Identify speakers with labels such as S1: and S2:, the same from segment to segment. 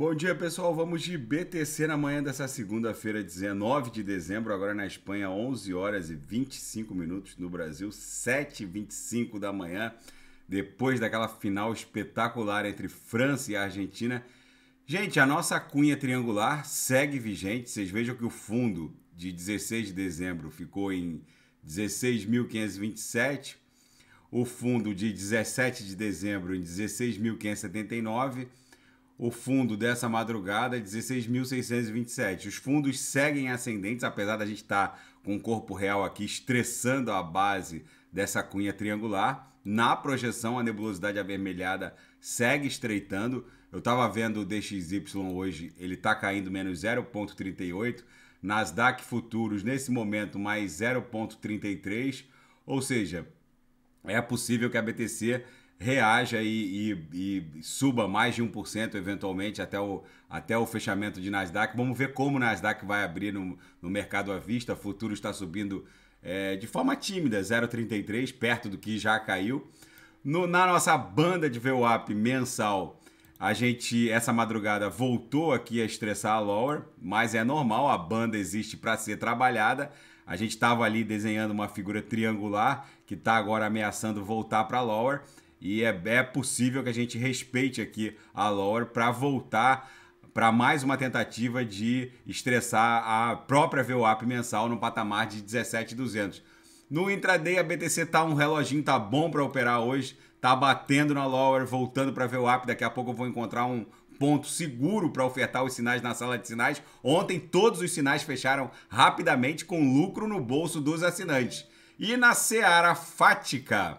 S1: Bom dia, pessoal. Vamos de BTC na manhã dessa segunda-feira, 19 de dezembro, agora na Espanha, 11 horas e 25 minutos, no Brasil, 7h25 da manhã, depois daquela final espetacular entre França e Argentina. Gente, a nossa cunha triangular segue vigente. Vocês vejam que o fundo de 16 de dezembro ficou em 16.527, o fundo de 17 de dezembro em 16.579 o fundo dessa madrugada é 16.627. Os fundos seguem ascendentes, apesar da gente estar tá com o corpo real aqui estressando a base dessa cunha triangular. Na projeção, a nebulosidade avermelhada segue estreitando. Eu estava vendo o DXY hoje, ele está caindo menos 0,38. Nasdaq Futuros, nesse momento, mais 0,33. Ou seja, é possível que a BTC reaja e, e, e suba mais de 1% eventualmente até o, até o fechamento de Nasdaq. Vamos ver como o Nasdaq vai abrir no, no mercado à vista. O futuro está subindo é, de forma tímida, 0,33, perto do que já caiu. No, na nossa banda de VWAP mensal, a gente, essa madrugada, voltou aqui a estressar a Lower, mas é normal, a banda existe para ser trabalhada. A gente estava ali desenhando uma figura triangular que está agora ameaçando voltar para a Lower. E é, é possível que a gente respeite aqui a lore para voltar para mais uma tentativa de estressar a própria VWAP mensal no patamar de 17,200. No intraday, a BTC tá um reloginho, tá bom para operar hoje, tá batendo na lower, voltando para VWAP. Daqui a pouco eu vou encontrar um ponto seguro para ofertar os sinais na sala de sinais. Ontem todos os sinais fecharam rapidamente com lucro no bolso dos assinantes. E na Seara Fática,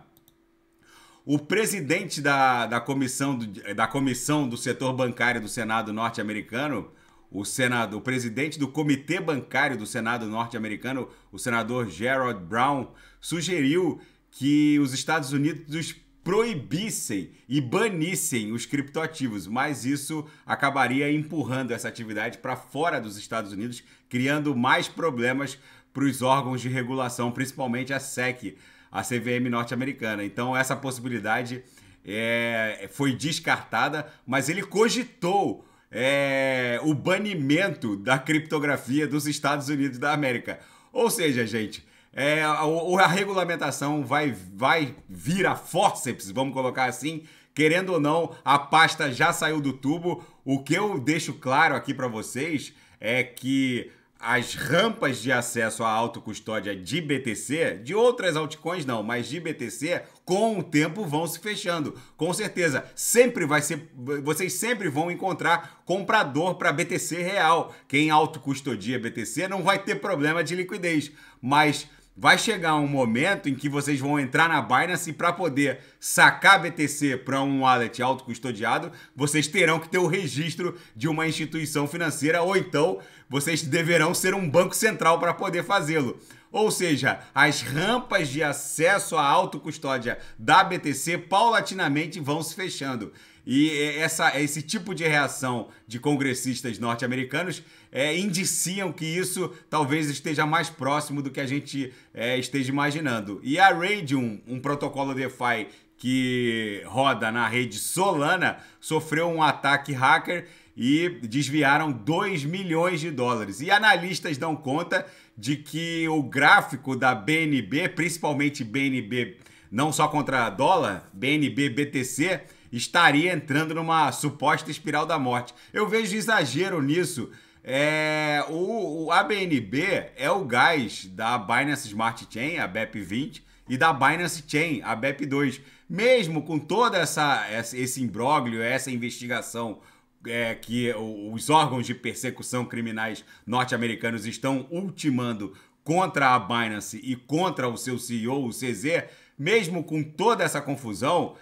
S1: o presidente da, da, comissão, do, da comissão do setor bancário do Senado norte-americano, o, senado, o presidente do Comitê Bancário do Senado norte-americano, o senador Gerald Brown, sugeriu que os Estados Unidos proibissem e banissem os criptoativos, mas isso acabaria empurrando essa atividade para fora dos Estados Unidos, criando mais problemas para os órgãos de regulação, principalmente a SEC a CVM norte-americana. Então essa possibilidade é, foi descartada, mas ele cogitou é, o banimento da criptografia dos Estados Unidos da América. Ou seja, gente, é, a, a, regulamentação vai, vai vir a forceps, vamos colocar assim. Querendo ou não, a pasta já saiu do tubo. O que eu deixo claro aqui para vocês é que as rampas de acesso à autocustódia de BTC, de outras altcoins não, mas de BTC, com o tempo vão se fechando. Com certeza, sempre vai ser, vocês sempre vão encontrar comprador para BTC real. Quem autocustodia BTC não vai ter problema de liquidez, mas Vai chegar um momento em que vocês vão entrar na Binance e para poder sacar BTC para um wallet autocustodiado, vocês terão que ter o registro de uma instituição financeira ou então vocês deverão ser um banco central para poder fazê-lo. Ou seja, as rampas de acesso à autocustódia da BTC paulatinamente vão se fechando. E é, essa, é esse tipo de reação de congressistas norte-americanos é, indiciam que isso talvez esteja mais próximo do que a gente é, esteja imaginando. E a Radium, um protocolo DeFi que roda na rede Solana, sofreu um ataque hacker e desviaram 2 milhões de dólares. E analistas dão conta de que o gráfico da BNB, principalmente BNB, não só contra dólar, BNB BTC, estaria entrando numa suposta espiral da morte. Eu vejo exagero nisso. É, o, o ABNB é o gás da Binance Smart Chain, a BEP20, e da Binance Chain, a BEP2. Mesmo com toda essa esse imbróglio, essa investigação é, que os órgãos de persecução criminais norte-americanos estão ultimando contra a Binance e contra o seu CEO, o CZ, mesmo com toda essa confusão,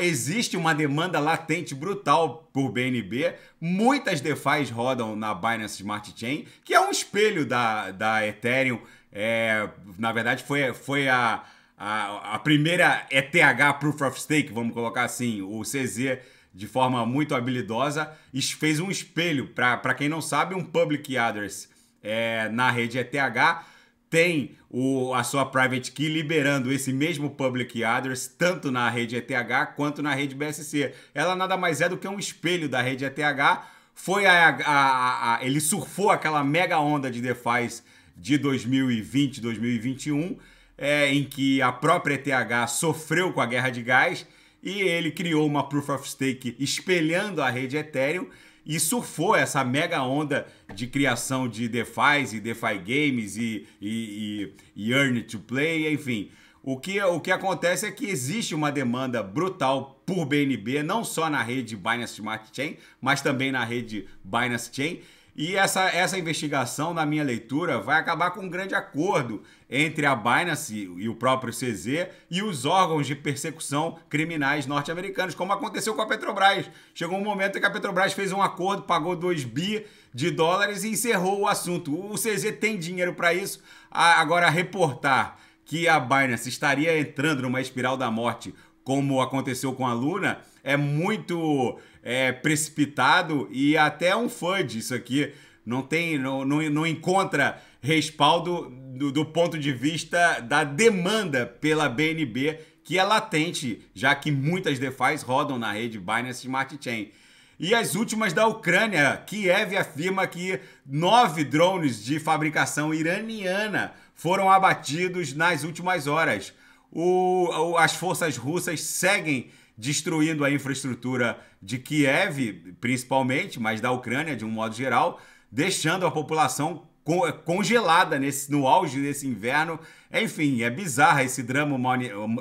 S1: existe uma demanda latente brutal por BNB. Muitas DeFi rodam na Binance Smart Chain, que é um espelho da, da Ethereum. É, na verdade, foi, foi a, a, a primeira ETH Proof of Stake, vamos colocar assim, o CZ de forma muito habilidosa, fez um espelho. Para quem não sabe, um public address é, na rede ETH tem o, a sua private key liberando esse mesmo public address tanto na rede ETH quanto na rede BSC. Ela nada mais é do que um espelho da rede ETH. Foi a, a, a, ele surfou aquela mega onda de DeFi de 2020, 2021, é, em que a própria ETH sofreu com a guerra de gás e ele criou uma Proof of Stake espelhando a rede Ethereum e surfou essa mega onda de criação de DeFi e DeFi Games e, e, e, e Earn to Play, enfim. O que, o que acontece é que existe uma demanda brutal por BNB, não só na rede Binance Smart Chain, mas também na rede Binance Chain. E essa, essa investigação, na minha leitura, vai acabar com um grande acordo entre a Binance e o próprio CZ e os órgãos de persecução criminais norte-americanos, como aconteceu com a Petrobras. Chegou um momento em que a Petrobras fez um acordo, pagou 2 bi de dólares e encerrou o assunto. O CZ tem dinheiro para isso. Agora, reportar que a Binance estaria entrando numa espiral da morte como aconteceu com a Luna, é muito é, precipitado e até é um fudge isso aqui. Não tem, não, não, não encontra respaldo do, do ponto de vista da demanda pela BNB, que é latente, já que muitas DeFi rodam na rede Binance Smart Chain. E as últimas da Ucrânia, Kiev afirma que nove drones de fabricação iraniana foram abatidos nas últimas horas. O, as forças russas seguem destruindo a infraestrutura de Kiev, principalmente, mas da Ucrânia de um modo geral, deixando a população eh, congelada nesse, no auge desse inverno. Enfim, é bizarro esse drama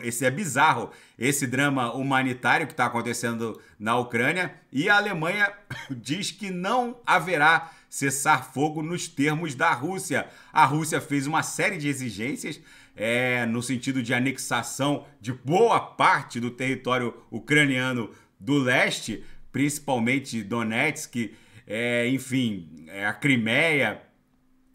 S1: esse é bizarro esse drama humanitário que está acontecendo na Ucrânia e a Alemanha diz que não haverá cessar fogo nos termos da Rússia. A Rússia fez uma série de exigências é, no sentido de anexação de boa parte do território ucraniano do leste, principalmente Donetsk, é, enfim, é, a Crimeia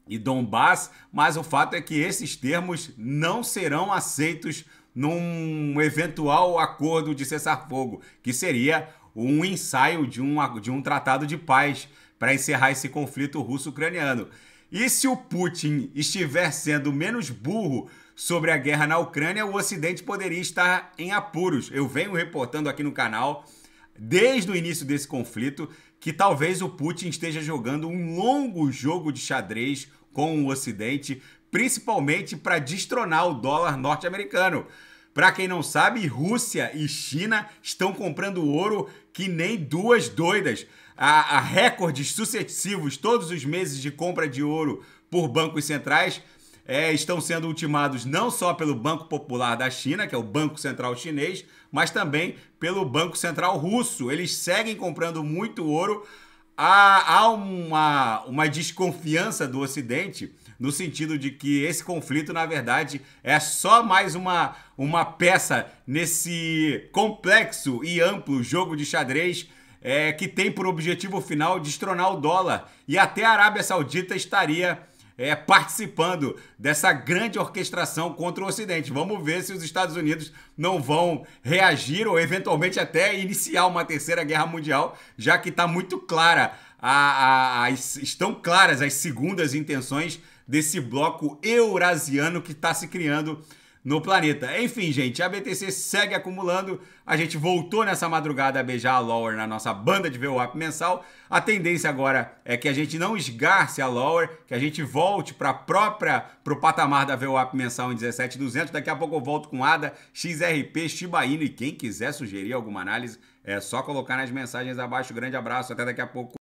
S1: e Donbass, mas o fato é que esses termos não serão aceitos num eventual acordo de cessar-fogo, que seria um ensaio de um, de um tratado de paz para encerrar esse conflito russo-ucraniano. E se o Putin estiver sendo menos burro sobre a guerra na Ucrânia, o Ocidente poderia estar em apuros. Eu venho reportando aqui no canal, desde o início desse conflito, que talvez o Putin esteja jogando um longo jogo de xadrez com o Ocidente, principalmente para destronar o dólar norte-americano. Para quem não sabe, Rússia e China estão comprando ouro que nem duas doidas. Há, recordes sucessivos todos os meses de compra de ouro por bancos centrais. É, estão sendo ultimados não só pelo Banco Popular da China, que é o Banco Central Chinês, mas também pelo Banco Central Russo. Eles seguem comprando muito ouro. Há, há uma, uma desconfiança do Ocidente no sentido de que esse conflito, na verdade, é só mais uma, uma peça nesse complexo e amplo jogo de xadrez é, que tem por objetivo final destronar o dólar. E até a Arábia Saudita estaria. É, participando dessa grande orquestração contra o Ocidente. Vamos ver se os Estados Unidos não vão reagir ou eventualmente até iniciar uma terceira guerra mundial, já que está muito clara, a, a, a, estão claras as segundas intenções desse bloco eurasiano que está se criando no planeta. Enfim, gente, a BTC segue acumulando. A gente voltou nessa madrugada a beijar a Lower na nossa banda de VWAP mensal. A tendência agora é que a gente não esgarce a Lower, que a gente volte para própria para o patamar da VWAP mensal em 17.200. Daqui a pouco eu volto com ADA, XRP, Shiba Inu e quem quiser sugerir alguma análise é só colocar nas mensagens abaixo. Grande abraço, até daqui a pouco.